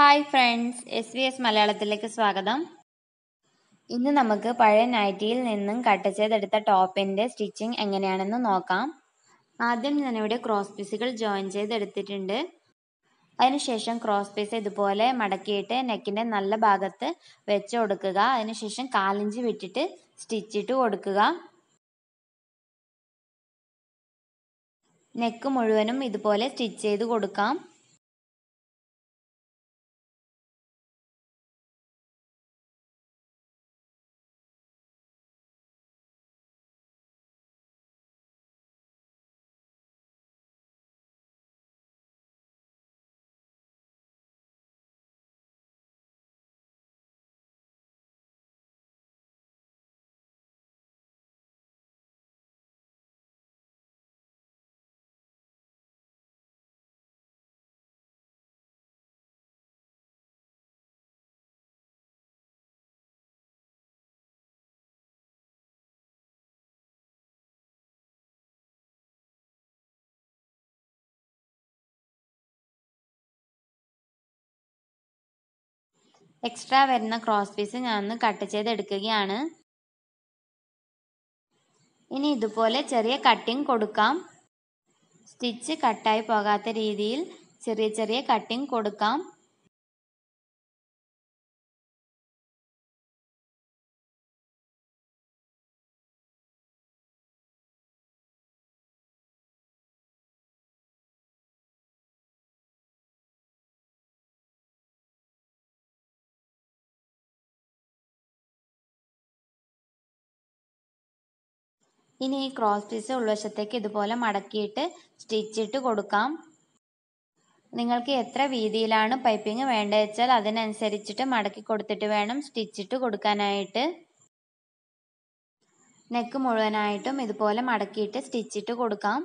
hi friends S V S മലയാളത്തിലേക്ക് സ്വാഗതം ഇന്ന് നമുക്ക് പഴയ നൈറ്റിയിൽ നിന്നും കട്ട് ചെയ്തെടുത്ത ടോപ്പിൻ്റെ സ്റ്റിച്ചിങ് എങ്ങനെയാണെന്ന് നോക്കാം ആദ്യം ഞാനിവിടെ ക്രോസ് പീസുകൾ ജോയിൻ ചെയ്തെടുത്തിട്ടുണ്ട് അതിനുശേഷം ക്രോസ് പീസ് ഇതുപോലെ മടക്കിയിട്ട് നെക്കിൻ്റെ നല്ല ഭാഗത്ത് വെച്ച് കൊടുക്കുക അതിനുശേഷം കാലിഞ്ച് വിട്ടിട്ട് സ്റ്റിച്ചിട്ട് കൊടുക്കുക നെക്ക് മുഴുവനും ഇതുപോലെ സ്റ്റിച്ച് ചെയ്ത് കൊടുക്കാം എക്സ്ട്രാ വരുന്ന ക്രോസ് പീസ് ഒന്ന് കട്ട് ചെയ്ത് എടുക്കുകയാണ് ഇനി ഇതുപോലെ ചെറിയ കട്ടിങ് കൊടുക്കാം സ്റ്റിച്ച് കട്ടായി പോകാത്ത രീതിയിൽ ചെറിയ ചെറിയ കട്ടിങ് കൊടുക്കാം ഇനി ഈ ക്രോസ് പീസ് ഉൾവശത്തേക്ക് ഇതുപോലെ മടക്കിയിട്ട് സ്റ്റിച്ചിട്ട് കൊടുക്കാം നിങ്ങൾക്ക് എത്ര വീതിയിലാണ് പൈപ്പിംഗ് വേണ്ടത് വെച്ചാൽ അതിനനുസരിച്ചിട്ട് മടക്കി കൊടുത്തിട്ട് വേണം സ്റ്റിച്ചിട്ട് കൊടുക്കാനായിട്ട് നെക്ക് മുഴുവനായിട്ടും ഇതുപോലെ മടക്കിയിട്ട് സ്റ്റിച്ചിട്ട് കൊടുക്കാം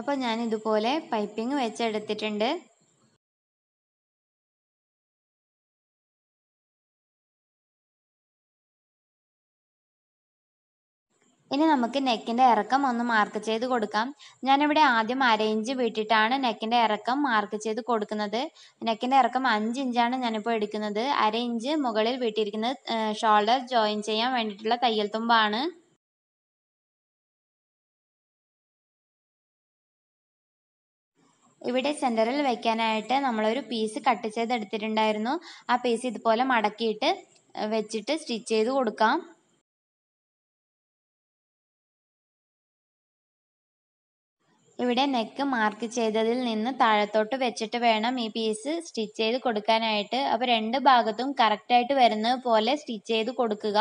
അപ്പോൾ ഞാൻ ഇതുപോലെ പൈപ്പിംഗ് വെച്ചെടുത്തിട്ടുണ്ട് ഇനി നമുക്ക് നെക്കിന്റെ ഇറക്കം ഒന്ന് മാർക്ക് ചെയ്ത് കൊടുക്കാം ഞാനിവിടെ ആദ്യം അരയിഞ്ച് വിട്ടിട്ടാണ് നെക്കിന്റെ ഇറക്കം മാർക്ക് ചെയ്ത് കൊടുക്കുന്നത് നെക്കിന്റെ ഇറക്കം അഞ്ച് ഇഞ്ചാണ് ഞാനിപ്പോൾ എടുക്കുന്നത് അര ഇഞ്ച് മുകളിൽ വിട്ടിരിക്കുന്നത് ഷോൾഡർ ജോയിൻ ചെയ്യാൻ വേണ്ടിയിട്ടുള്ള തയ്യൽ തുമ്പാണ് ഇവിടെ സെന്ററിൽ വെക്കാനായിട്ട് നമ്മളൊരു പീസ് കട്ട് ചെയ്ത് എടുത്തിട്ടുണ്ടായിരുന്നു ആ പീസ് ഇതുപോലെ മടക്കിയിട്ട് വെച്ചിട്ട് സ്റ്റിച്ച് ചെയ്ത് കൊടുക്കാം ഇവിടെ നെക്ക് മാർക്ക് ചെയ്തതിൽ നിന്ന് താഴത്തോട്ട് വെച്ചിട്ട് വേണം ഈ പീസ് സ്റ്റിച്ച് ചെയ്ത് കൊടുക്കാനായിട്ട് അപ്പോൾ രണ്ട് ഭാഗത്തും കറക്റ്റായിട്ട് വരുന്നത് പോലെ സ്റ്റിച്ച് ചെയ്ത് കൊടുക്കുക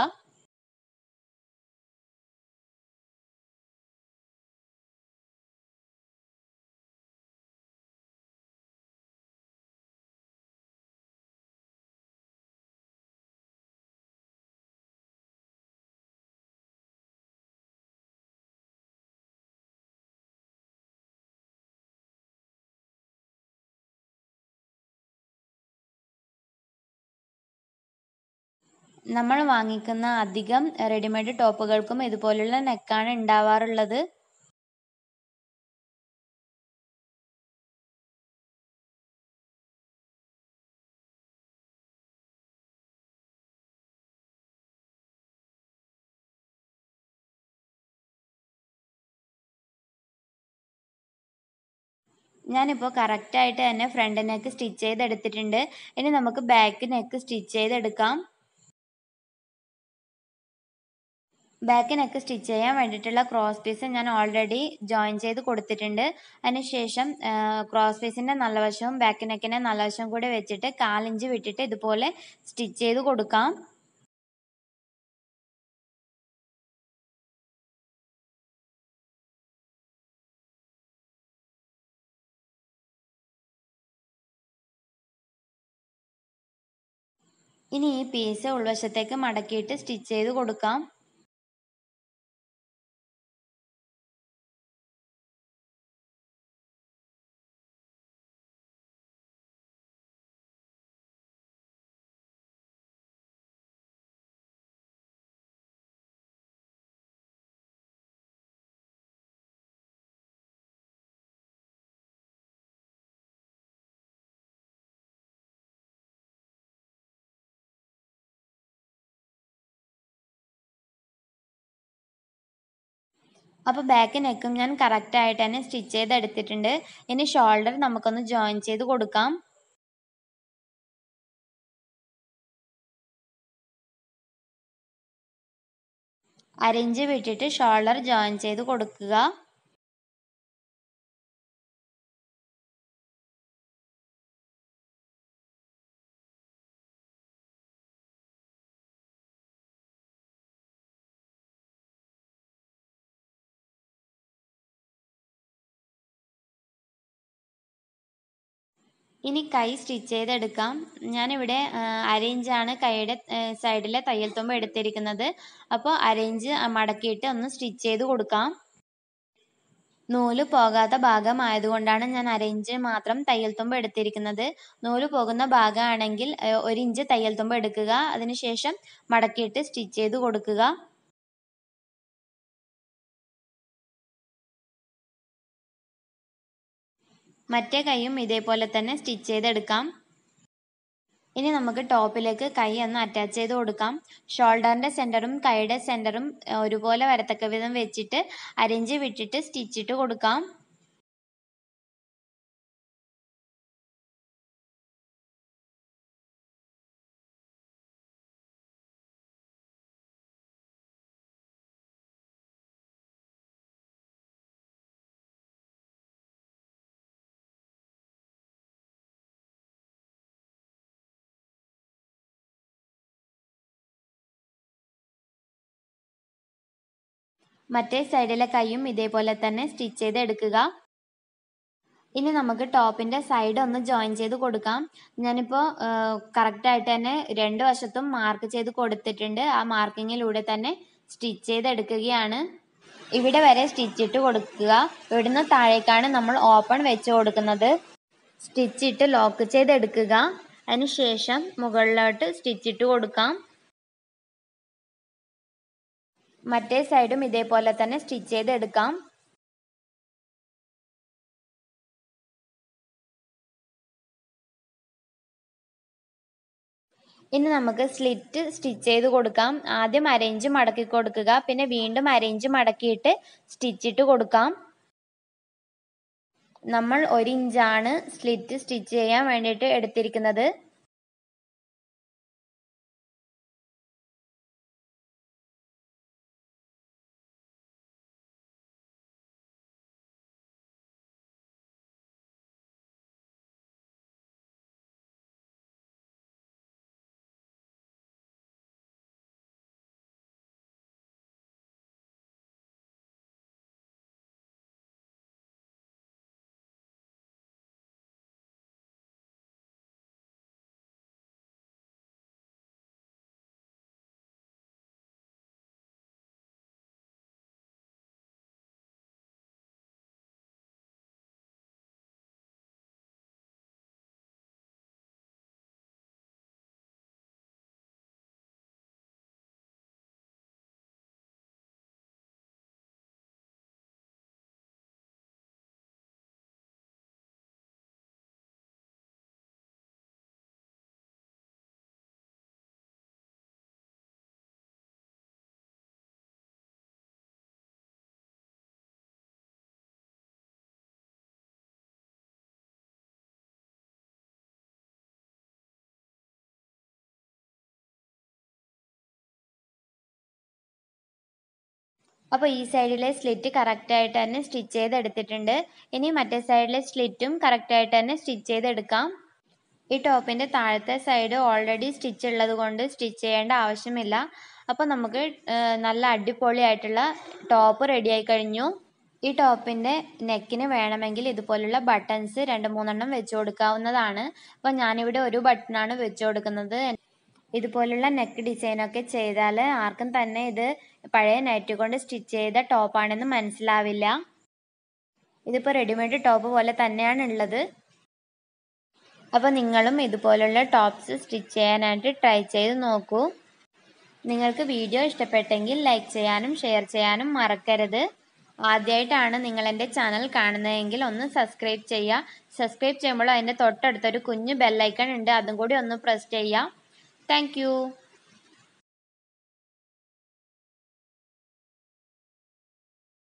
നമ്മൾ വാങ്ങിക്കുന്ന അധികം റെഡിമെയ്ഡ് ടോപ്പുകൾക്കും ഇതുപോലുള്ള നെക്കാണ് ഉണ്ടാവാറുള്ളത് ഞാനിപ്പോൾ കറക്റ്റായിട്ട് തന്നെ ഫ്രണ്ട് നെക്ക് സ്റ്റിച്ച് ചെയ്തെടുത്തിട്ടുണ്ട് ഇനി നമുക്ക് ബാക്ക് നെക്ക് സ്റ്റിച്ച് ചെയ്തെടുക്കാം ബാക്കിനൊക്കെ സ്റ്റിച്ച് ചെയ്യാൻ വേണ്ടിയിട്ടുള്ള ക്രോസ് പീസ് ഞാൻ ഓൾറെഡി ജോയിൻ ചെയ്ത് കൊടുത്തിട്ടുണ്ട് അതിനുശേഷം ക്രോസ് പീസിൻ്റെ നല്ല വശവും ബാക്കിനൊക്കെ നല്ല വശവും കൂടി വെച്ചിട്ട് കാലിഞ്ച് വിട്ടിട്ട് ഇതുപോലെ സ്റ്റിച്ച് ചെയ്ത് കൊടുക്കാം ഇനി ഈ പീസ് ഉൾവശത്തേക്ക് മടക്കിയിട്ട് സ്റ്റിച്ച് ചെയ്ത് കൊടുക്കാം അപ്പോൾ ബാക്ക് നെക്കും ഞാൻ ആയിട്ട് തന്നെ സ്റ്റിച്ച് ചെയ്ത് എടുത്തിട്ടുണ്ട് ഇനി ഷോൾഡർ നമുക്കൊന്ന് ജോയിൻ ചെയ്ത് കൊടുക്കാം അരിഞ്ച് വിട്ടിട്ട് ഷോൾഡർ ജോയിൻ ചെയ്ത് കൊടുക്കുക ഇനി കൈ സ്റ്റിച്ച് ചെയ്തെടുക്കാം ഞാനിവിടെ അരയിഞ്ചാണ് കൈയുടെ സൈഡിലെ തയ്യൽ തുമ്പ് എടുത്തിരിക്കുന്നത് അപ്പോൾ അരയിഞ്ച് മടക്കിയിട്ട് ഒന്ന് സ്റ്റിച്ച് ചെയ്ത് കൊടുക്കാം നൂല് പോകാത്ത ഭാഗമായതുകൊണ്ടാണ് ഞാൻ അരയിഞ്ച് മാത്രം തയ്യൽ തുമ്പ് എടുത്തിരിക്കുന്നത് നൂല് പോകുന്ന ഭാഗമാണെങ്കിൽ ഒരു ഇഞ്ച് തയ്യൽ തുമ്പ് എടുക്കുക അതിനുശേഷം മടക്കിയിട്ട് സ്റ്റിച്ച് ചെയ്ത് കൊടുക്കുക മറ്റേ കൈയും ഇതേപോലെ തന്നെ സ്റ്റിച്ച് ചെയ്തെടുക്കാം ഇനി നമുക്ക് ടോപ്പിലേക്ക് കൈ ഒന്ന് അറ്റാച്ച് ചെയ്ത് കൊടുക്കാം ഷോൾഡറിന്റെ സെന്ററും കൈയുടെ സെന്ററും ഒരുപോലെ വരത്തക്ക വിധം വെച്ചിട്ട് അരിഞ്ച് വിട്ടിട്ട് സ്റ്റിച്ചിട്ട് കൊടുക്കാം മറ്റേ സൈഡിലെ കൈയും ഇതേപോലെ തന്നെ സ്റ്റിച്ച് ചെയ്ത് എടുക്കുക ഇനി നമുക്ക് ടോപ്പിന്റെ സൈഡ് ഒന്ന് ജോയിൻ ചെയ്ത് കൊടുക്കാം ഞാനിപ്പോൾ കറക്റ്റ് ആയിട്ട് തന്നെ രണ്ട് വശത്തും മാർക്ക് ചെയ്ത് കൊടുത്തിട്ടുണ്ട് ആ മാർക്കിങ്ങിലൂടെ തന്നെ സ്റ്റിച്ച് ചെയ്ത് എടുക്കുകയാണ് ഇവിടെ വരെ സ്റ്റിച്ച് ഇട്ട് കൊടുക്കുക ഇവിടുന്ന് താഴേക്കാണ് നമ്മൾ ഓപ്പൺ വെച്ച് കൊടുക്കുന്നത് സ്റ്റിച്ച് ഇട്ട് ലോക്ക് ചെയ്തെടുക്കുക അതിനുശേഷം മുകളിലോട്ട് സ്റ്റിച്ച് ഇട്ട് കൊടുക്കാം മറ്റേ സൈഡും ഇതേപോലെ തന്നെ സ്റ്റിച്ച് ചെയ്ത് എടുക്കാം ഇനി നമുക്ക് സ്ലിറ്റ് സ്റ്റിച്ച് ചെയ്ത് കൊടുക്കാം ആദ്യം അരേഞ്ച് മടക്കി കൊടുക്കുക പിന്നെ വീണ്ടും അരേഞ്ച് മടക്കിയിട്ട് സ്റ്റിച്ചിട്ട് കൊടുക്കാം നമ്മൾ ഒരിഞ്ചാണ് സ്ലിറ്റ് സ്റ്റിച്ച് ചെയ്യാൻ വേണ്ടിയിട്ട് എടുത്തിരിക്കുന്നത് അപ്പോൾ ഈ സൈഡിലെ സ്ലിറ്റ് കറക്റ്റായിട്ട് തന്നെ സ്റ്റിച്ച് ചെയ്തെടുത്തിട്ടുണ്ട് ഇനി മറ്റേ സൈഡിലെ സ്ലിറ്റും കറക്റ്റായിട്ട് തന്നെ സ്റ്റിച്ച് ചെയ്തെടുക്കാം ഈ ടോപ്പിൻ്റെ താഴത്തെ സൈഡ് ഓൾറെഡി സ്റ്റിച്ച് ഉള്ളത് കൊണ്ട് സ്റ്റിച്ച് ചെയ്യേണ്ട ആവശ്യമില്ല അപ്പോൾ നമുക്ക് നല്ല അടിപൊളിയായിട്ടുള്ള ടോപ്പ് റെഡിയായി കഴിഞ്ഞു ഈ ടോപ്പിൻ്റെ നെക്കിന് വേണമെങ്കിൽ ഇതുപോലുള്ള ബട്ടൺസ് രണ്ട് മൂന്നെണ്ണം വെച്ച് കൊടുക്കാവുന്നതാണ് അപ്പോൾ ഞാനിവിടെ ഒരു ബട്ടണാണ് വെച്ച് കൊടുക്കുന്നത് ഇതുപോലുള്ള നെക്ക് ഡിസൈനൊക്കെ ചെയ്താൽ ആർക്കും തന്നെ ഇത് പഴയ നെറ്റ് കൊണ്ട് സ്റ്റിച്ച് ചെയ്ത ടോപ്പാണെന്ന് മനസ്സിലാവില്ല ഇതിപ്പോൾ റെഡിമെയ്ഡ് ടോപ്പ് പോലെ തന്നെയാണ് ഉള്ളത് അപ്പോൾ നിങ്ങളും ഇതുപോലുള്ള ടോപ്സ് സ്റ്റിച്ച് ചെയ്യാനായിട്ട് ട്രൈ ചെയ്ത് നോക്കൂ നിങ്ങൾക്ക് വീഡിയോ ഇഷ്ടപ്പെട്ടെങ്കിൽ ലൈക്ക് ചെയ്യാനും ഷെയർ ചെയ്യാനും മറക്കരുത് ആദ്യമായിട്ടാണ് നിങ്ങൾ എൻ്റെ ചാനൽ കാണുന്നതെങ്കിൽ ഒന്ന് സബ്സ്ക്രൈബ് ചെയ്യുക സബ്സ്ക്രൈബ് ചെയ്യുമ്പോൾ അതിൻ്റെ തൊട്ടടുത്തൊരു കുഞ്ഞു ബെല്ലൈക്കൺ ഉണ്ട് അതും കൂടി ഒന്ന് പ്രസ് ചെയ്യുക താങ്ക്